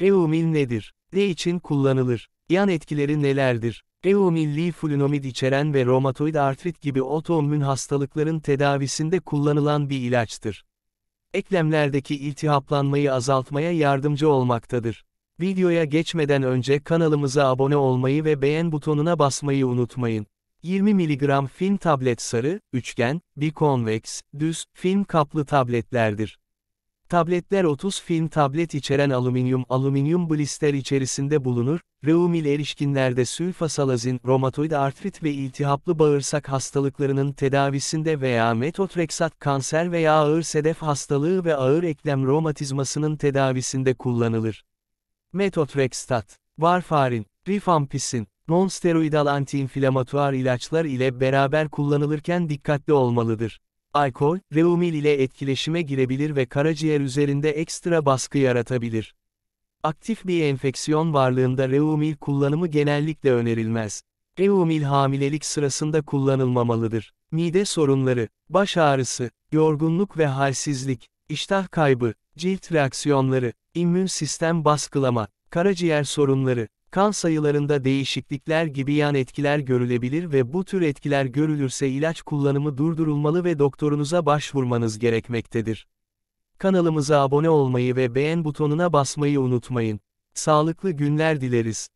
Eumil nedir? Ne için kullanılır? Yan etkileri nelerdir? Eumilli flünomid içeren ve romatoid artrit gibi otoimmün hastalıkların tedavisinde kullanılan bir ilaçtır. Eklemlerdeki iltihaplanmayı azaltmaya yardımcı olmaktadır. Videoya geçmeden önce kanalımıza abone olmayı ve beğen butonuna basmayı unutmayın. 20 mg film tablet sarı, üçgen, bir bikonveks, düz, film kaplı tabletlerdir. Tabletler 30 film tablet içeren alüminyum alüminyum blister içerisinde bulunur, ile erişkinlerde sülfasalazin, romatoid artrit ve iltihaplı bağırsak hastalıklarının tedavisinde veya metotreksat kanser veya ağır sedef hastalığı ve ağır eklem romatizmasının tedavisinde kullanılır. Metotrekstat, varfarin, rifampisin, nonsteroidal antiinflamatuar ilaçlar ile beraber kullanılırken dikkatli olmalıdır. Alkol, reumil ile etkileşime girebilir ve karaciğer üzerinde ekstra baskı yaratabilir. Aktif bir enfeksiyon varlığında reumil kullanımı genellikle önerilmez. Reumil hamilelik sırasında kullanılmamalıdır. Mide sorunları, baş ağrısı, yorgunluk ve halsizlik, iştah kaybı, cilt reaksiyonları, immün sistem baskılama, karaciğer sorunları, kan sayılarında değişiklikler gibi yan etkiler görülebilir ve bu tür etkiler görülürse ilaç kullanımı durdurulmalı ve doktorunuza başvurmanız gerekmektedir. Kanalımıza abone olmayı ve beğen butonuna basmayı unutmayın. Sağlıklı günler dileriz.